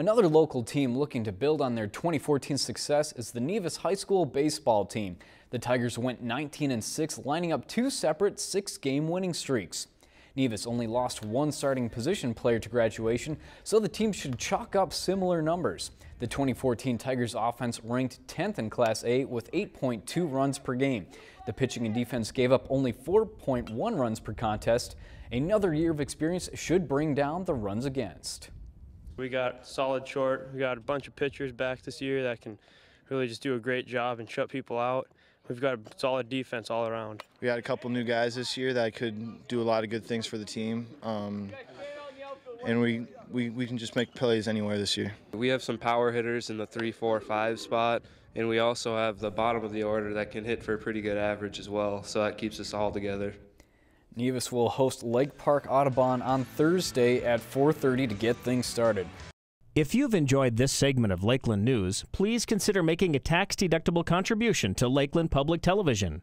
Another local team looking to build on their 2014 success is the Nevis High School baseball team. The Tigers went 19 and 6, lining up two separate six-game winning streaks. Nevis only lost one starting position player to graduation, so the team should chalk up similar numbers. The 2014 Tigers offense ranked 10th in Class A with 8.2 runs per game. The pitching and defense gave up only 4.1 runs per contest. Another year of experience should bring down the runs against. We got solid short. We got a bunch of pitchers back this year that can really just do a great job and shut people out. We've got a solid defense all around. We had a couple new guys this year that could do a lot of good things for the team. Um, and we, we, we can just make plays anywhere this year. We have some power hitters in the three, four, five spot, and we also have the bottom of the order that can hit for a pretty good average as well, so that keeps us all together. Nevis will host Lake Park Audubon on Thursday at 4.30 to get things started. If you've enjoyed this segment of Lakeland News, please consider making a tax-deductible contribution to Lakeland Public Television.